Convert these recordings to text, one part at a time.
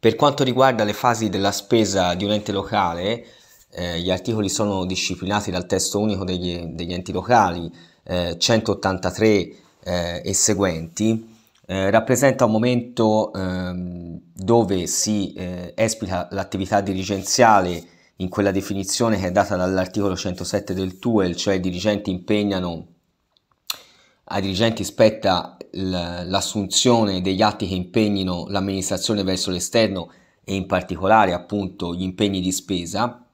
Per quanto riguarda le fasi della spesa di un ente locale, eh, gli articoli sono disciplinati dal testo unico degli, degli enti locali eh, 183 eh, e seguenti, eh, rappresenta un momento ehm, dove si eh, esplica l'attività dirigenziale in quella definizione che è data dall'articolo 107 del TUEL, cioè i dirigenti impegnano ai dirigenti spetta l'assunzione degli atti che impegnino l'amministrazione verso l'esterno e in particolare appunto gli impegni di spesa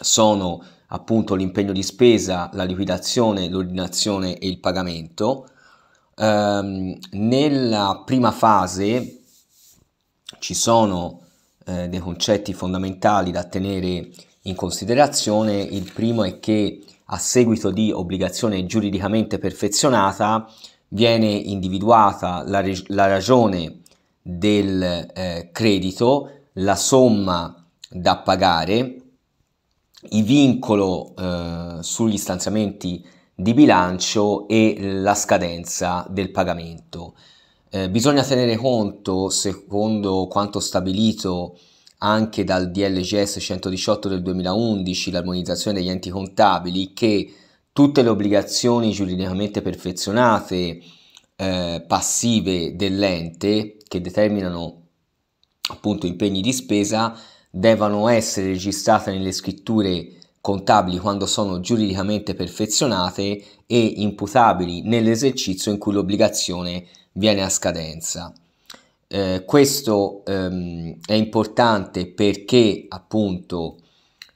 sono appunto l'impegno di spesa, la liquidazione, l'ordinazione e il pagamento. Ehm, nella prima fase ci sono eh, dei concetti fondamentali da tenere in considerazione. Il primo è che a seguito di obbligazione giuridicamente perfezionata, viene individuata la, la ragione del eh, credito, la somma da pagare, il vincolo eh, sugli stanziamenti di bilancio e la scadenza del pagamento. Eh, bisogna tenere conto, secondo quanto stabilito anche dal DLGS 118 del 2011, l'armonizzazione degli enti contabili, che tutte le obbligazioni giuridicamente perfezionate eh, passive dell'ente che determinano appunto impegni di spesa devono essere registrate nelle scritture contabili quando sono giuridicamente perfezionate e imputabili nell'esercizio in cui l'obbligazione viene a scadenza. Eh, questo ehm, è importante perché appunto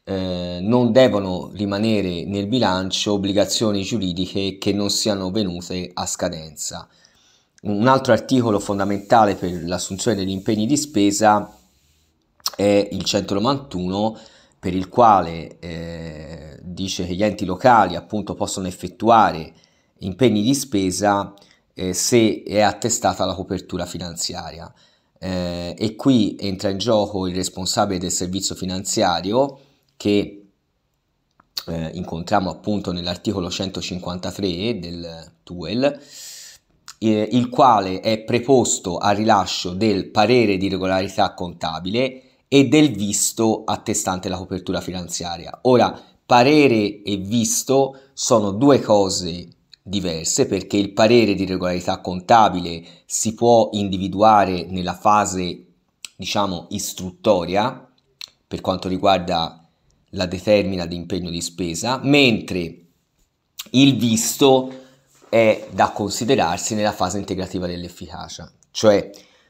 eh, non devono rimanere nel bilancio obbligazioni giuridiche che non siano venute a scadenza. Un altro articolo fondamentale per l'assunzione degli impegni di spesa è il 191 per il quale eh, dice che gli enti locali appunto possono effettuare impegni di spesa eh, se è attestata la copertura finanziaria. Eh, e qui entra in gioco il responsabile del servizio finanziario che eh, incontriamo appunto nell'articolo 153 del TUEL, eh, il quale è preposto al rilascio del parere di regolarità contabile e del visto attestante la copertura finanziaria. Ora, parere e visto sono due cose diverse perché il parere di regolarità contabile si può individuare nella fase diciamo istruttoria per quanto riguarda la determina di impegno di spesa, mentre il visto è da considerarsi nella fase integrativa dell'efficacia, cioè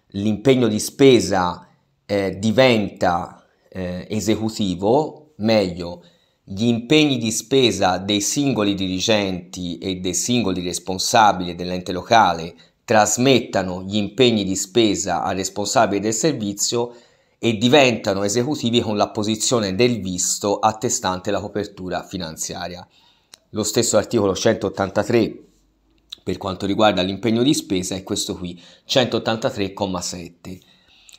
l'impegno di spesa eh, diventa eh, esecutivo, meglio gli impegni di spesa dei singoli dirigenti e dei singoli responsabili dell'ente locale trasmettano gli impegni di spesa al responsabile del servizio e diventano esecutivi con l'apposizione del visto attestante la copertura finanziaria. Lo stesso articolo 183 per quanto riguarda l'impegno di spesa è questo qui, 183,7.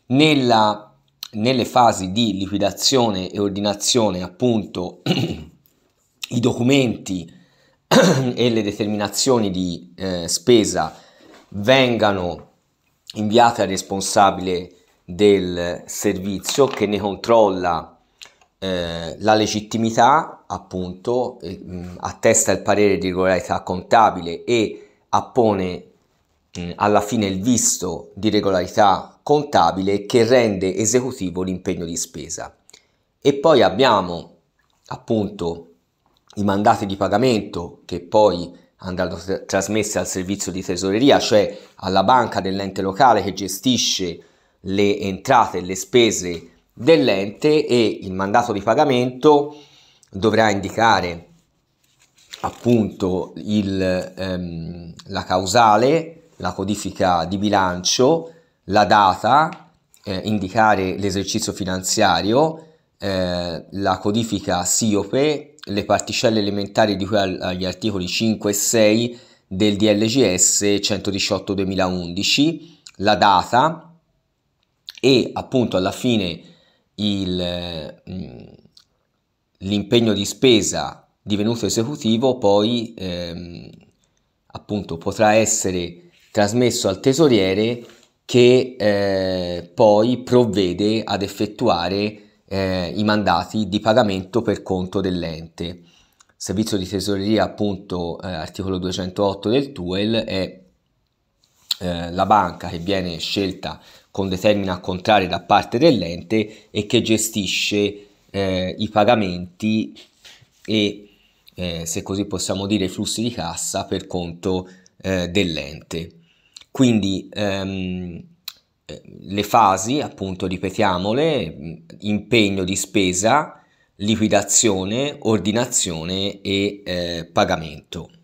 Nella nelle fasi di liquidazione e ordinazione appunto i documenti e le determinazioni di eh, spesa vengano inviate al responsabile del servizio che ne controlla eh, la legittimità appunto eh, attesta il parere di regolarità contabile e appone mm, alla fine il visto di regolarità contabile che rende esecutivo l'impegno di spesa. E poi abbiamo appunto i mandati di pagamento che poi andranno tr- trasmessi al servizio di tesoreria, cioè alla banca dell'ente locale che gestisce le entrate e le spese dell'ente e il mandato di pagamento dovrà indicare appunto il, ehm, la causale, la codifica di bilancio la data, eh, indicare l'esercizio finanziario, eh, la codifica SIOPE, le particelle elementari di cui agli articoli 5 e 6 del DLGS 118-2011, la data e appunto alla fine il, mm, l'impegno di spesa divenuto esecutivo poi ehm, appunto potrà essere trasmesso al tesoriere che eh, poi provvede ad effettuare eh, i mandati di pagamento per conto dell'ente. Servizio di tesoreria, appunto, eh, articolo 208 del TUEL, è eh, la banca che viene scelta con determina contraria da parte dell'ente e che gestisce eh, i pagamenti e, eh, se così possiamo dire, i flussi di cassa per conto dell'ente. Quindi ehm, eh, le fasi, appunto, ripetiamole, impegno di spesa, liquidazione, ordinazione e eh, pagamento.